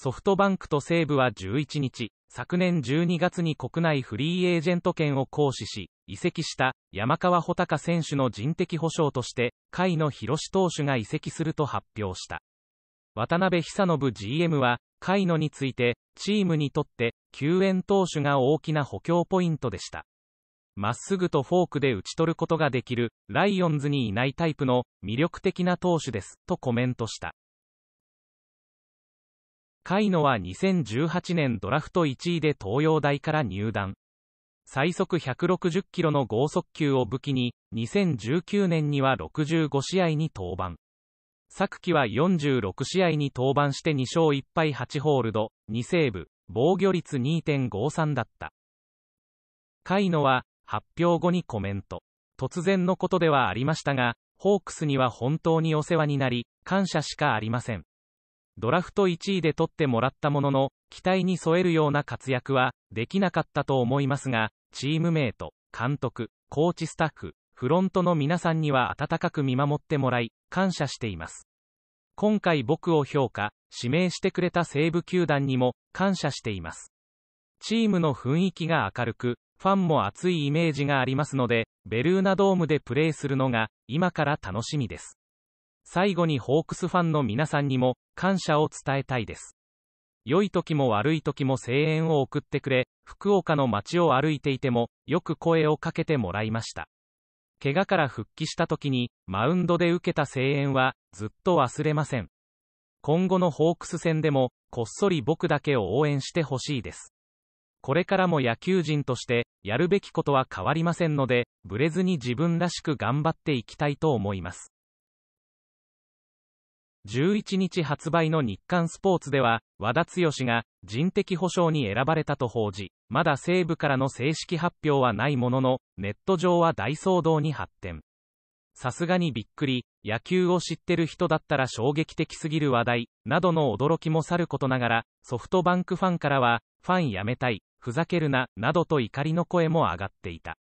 ソフトバンクと西武は11日、昨年12月に国内フリーエージェント権を行使し、移籍した山川穂高選手の人的保障として、甲斐の広志投手が移籍すると発表した。渡辺久信 GM は、甲斐野について、チームにとって、救援投手が大きな補強ポイントでした。まっすぐとフォークで打ち取ることができる、ライオンズにいないタイプの魅力的な投手です、とコメントした。甲斐野は2018年ドラフト1位で東洋大から入団。最速160キロの剛速球を武器に、2019年には65試合に登板。昨季は46試合に登板して2勝1敗8ホールド、2セーブ、防御率2.53だった。甲斐野は、発表後にコメント。突然のことではありましたが、ホークスには本当にお世話になり、感謝しかありません。ドラフト1位で取ってもらったものの、期待に添えるような活躍はできなかったと思いますが、チームメイト、監督、コーチスタッフ、フロントの皆さんには温かく見守ってもらい、感謝しています。今回僕を評価、指名してくれた西武球団にも感謝しています。チームの雰囲気が明るく、ファンも熱いイメージがありますので、ベルーナドームでプレーするのが今から楽しみです。最後にホークスファンの皆さんにも感謝を伝えたいです。良い時も悪い時も声援を送ってくれ、福岡の街を歩いていても、よく声をかけてもらいました。怪我から復帰した時に、マウンドで受けた声援は、ずっと忘れません。今後のホークス戦でも、こっそり僕だけを応援してほしいです。これからも野球人として、やるべきことは変わりませんので、ブレずに自分らしく頑張っていきたいと思います。11日発売の日刊スポーツでは、和田剛が人的保障に選ばれたと報じ、まだ西部からの正式発表はないものの、ネット上は大騒動に発展。さすがにびっくり、野球を知ってる人だったら衝撃的すぎる話題、などの驚きもさることながら、ソフトバンクファンからは、ファンやめたい、ふざけるな、などと怒りの声も上がっていた。